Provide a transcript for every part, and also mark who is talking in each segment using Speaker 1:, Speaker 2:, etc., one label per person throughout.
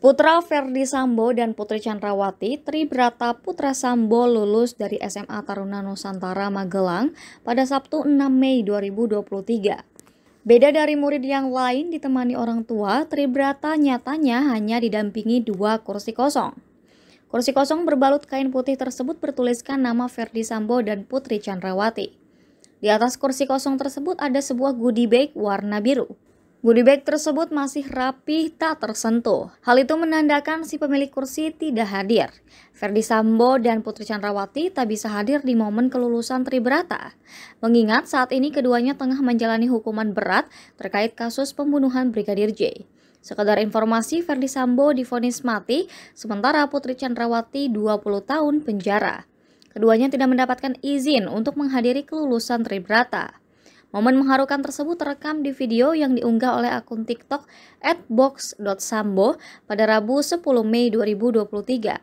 Speaker 1: Putra Ferdi Sambo dan Putri Chandrawati, Tribrata Putra Sambo lulus dari SMA Taruna Nusantara Magelang pada Sabtu 6 Mei 2023. Beda dari murid yang lain ditemani orang tua, Tribrata nyatanya hanya didampingi dua kursi kosong. Kursi kosong berbalut kain putih tersebut bertuliskan nama Ferdi Sambo dan Putri Chandrawati. Di atas kursi kosong tersebut ada sebuah goodie bag warna biru. Goodie bag tersebut masih rapi, tak tersentuh. Hal itu menandakan si pemilik kursi tidak hadir. Ferdi Sambo dan Putri Chandrawati tak bisa hadir di momen kelulusan Tribrata. Mengingat saat ini keduanya tengah menjalani hukuman berat terkait kasus pembunuhan Brigadir J. Sekedar informasi, Ferdi Sambo difonis mati, sementara Putri Chandrawati 20 tahun penjara. Keduanya tidak mendapatkan izin untuk menghadiri kelulusan Tribrata. Momen mengharukan tersebut terekam di video yang diunggah oleh akun TikTok @box.sambo pada Rabu 10 Mei 2023.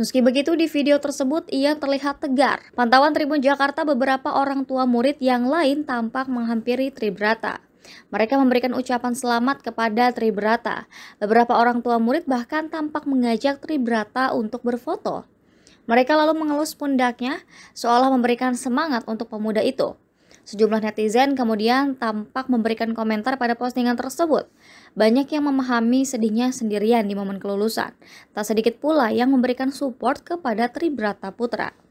Speaker 1: Meski begitu, di video tersebut ia terlihat tegar. Pantauan Tribun Jakarta beberapa orang tua murid yang lain tampak menghampiri Tribrata. Mereka memberikan ucapan selamat kepada Tribrata. Beberapa orang tua murid bahkan tampak mengajak Tribrata untuk berfoto. Mereka lalu mengelus pundaknya seolah memberikan semangat untuk pemuda itu. Sejumlah netizen kemudian tampak memberikan komentar pada postingan tersebut. Banyak yang memahami sedihnya sendirian di momen kelulusan. Tak sedikit pula yang memberikan support kepada Tribrata Putra.